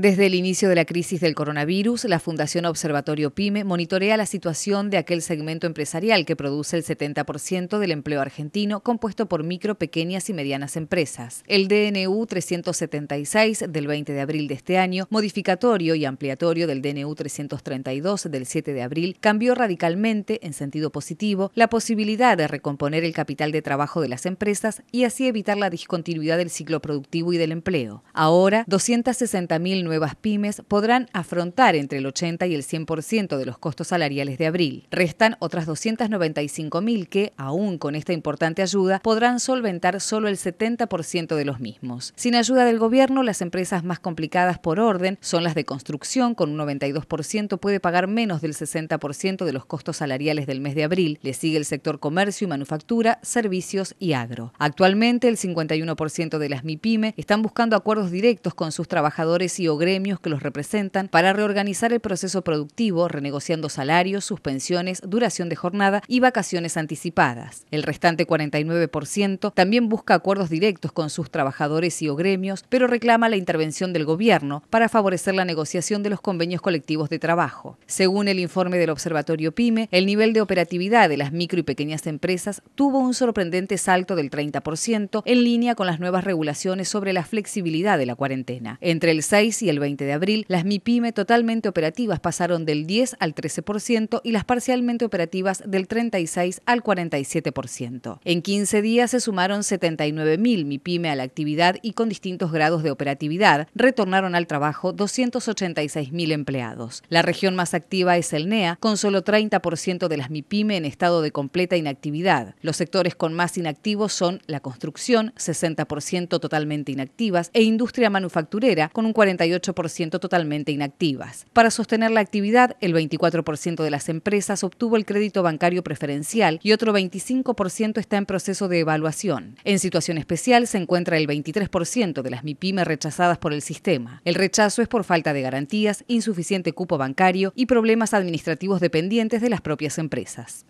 Desde el inicio de la crisis del coronavirus, la Fundación Observatorio PYME monitorea la situación de aquel segmento empresarial que produce el 70% del empleo argentino, compuesto por micro, pequeñas y medianas empresas. El DNU 376 del 20 de abril de este año, modificatorio y ampliatorio del DNU 332 del 7 de abril, cambió radicalmente, en sentido positivo, la posibilidad de recomponer el capital de trabajo de las empresas y así evitar la discontinuidad del ciclo productivo y del empleo. Ahora, 260.000 nuevas pymes podrán afrontar entre el 80 y el 100% de los costos salariales de abril. Restan otras 295.000 que, aún con esta importante ayuda, podrán solventar solo el 70% de los mismos. Sin ayuda del gobierno, las empresas más complicadas por orden son las de construcción, con un 92% puede pagar menos del 60% de los costos salariales del mes de abril. Le sigue el sector comercio y manufactura, servicios y agro. Actualmente, el 51% de las MIPYME están buscando acuerdos directos con sus trabajadores y hogares gremios que los representan para reorganizar el proceso productivo, renegociando salarios, suspensiones, duración de jornada y vacaciones anticipadas. El restante 49% también busca acuerdos directos con sus trabajadores y o gremios, pero reclama la intervención del gobierno para favorecer la negociación de los convenios colectivos de trabajo. Según el informe del Observatorio PYME, el nivel de operatividad de las micro y pequeñas empresas tuvo un sorprendente salto del 30% en línea con las nuevas regulaciones sobre la flexibilidad de la cuarentena. Entre el 6 y el 20 de abril, las MIPYME totalmente operativas pasaron del 10 al 13% y las parcialmente operativas del 36 al 47%. En 15 días se sumaron 79.000 MIPIME a la actividad y con distintos grados de operatividad retornaron al trabajo 286.000 empleados. La región más activa es el NEA, con solo 30% de las MIPIME en estado de completa inactividad. Los sectores con más inactivos son la construcción, 60% totalmente inactivas, e industria manufacturera, con un 48% 8% totalmente inactivas. Para sostener la actividad, el 24% de las empresas obtuvo el crédito bancario preferencial y otro 25% está en proceso de evaluación. En situación especial se encuentra el 23% de las MIPYME rechazadas por el sistema. El rechazo es por falta de garantías, insuficiente cupo bancario y problemas administrativos dependientes de las propias empresas.